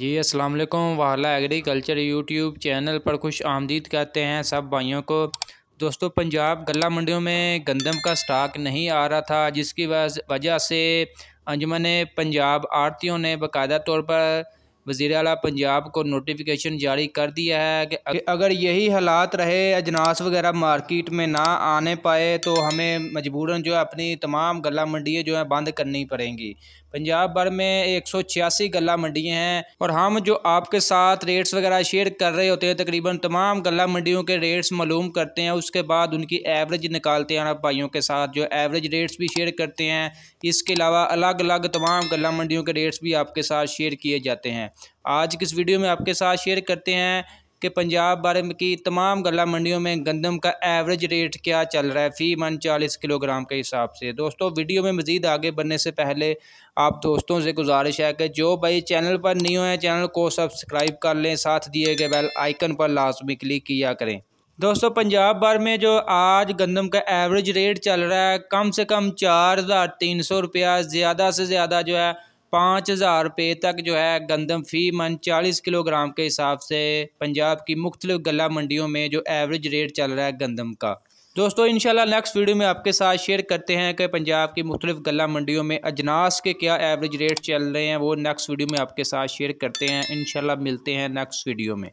जी अस्सलाम वालेकुम वाला एग्रीकल्चर यूट्यूब चैनल पर खुश आमदीद कहते हैं सब भाइयों को दोस्तों पंजाब गला मंडियों में गंदम का स्टॉक नहीं आ रहा था जिसकी वजह से अंजमन पंजाब आरतीयों ने बाकायदा तौर पर वज़ी अला पंजाब को नोटिफिकेशन जारी कर दिया है कि अगर यही हालात रहे अजनास वगैरह मार्केट में ना आने पाए तो हमें मजबूरन जो है अपनी तमाम गला मंडियाँ जो है बंद करनी पड़ेंगी पंजाब भर में एक सौ छियासी गला मंडियाँ हैं और हम जो आपके साथ रेट्स वगैरह शेयर कर रहे होते हैं तकरीबन तमाम गला मंडियों के रेट्स मालूम करते हैं उसके बाद उनकी एवरेज निकालते हैं भाइयों के साथ जो एवरेज रेट्स भी शेयर करते हैं इसके अलावा अलग अलग तमाम गला मंडियों के रेट्स भी आपके साथ शेयर किए जाते हैं आज की इस वीडियो में आपके साथ शेयर करते हैं कि पंजाब बारे में की तमाम गला मंडियों में गंदम का एवरेज रेट क्या चल रहा है फ़ी मन चालीस किलोग्राम के हिसाब से दोस्तों वीडियो में मज़ीद आगे बढ़ने से पहले आप दोस्तों से गुजारिश है कि जो भाई चैनल पर नहीं हो चैनल को सब्सक्राइब कर लें साथ दिए गए बेल आइकन पर लाजमी क्लिक किया करें दोस्तों पंजाब भर में जो आज गंदम का एवरेज रेट चल रहा है कम से कम चार हज़ार तीन सौ रुपया ज़्यादा से ज़्यादा जो है पाँच हज़ार रुपये तक जो है गंदम फ़ी मन चालीस किलोग्राम के हिसाब से पंजाब की मुख्तलिफ गला मंडियों में जो एवरेज रेट चल रहा है गंदम का दोस्तों इंशाल्लाह नेक्स्ट वीडियो में आपके साथ शेयर करते हैं कि पंजाब की मुख्तलिफ गला मंडियों में अजनास के क्या एवरेज रेट चल रहे हैं वो नेक्स्ट वीडियो में आपके साथ शेयर करते हैं इंशाल्लाह मिलते हैं नेक्स्ट वीडियो में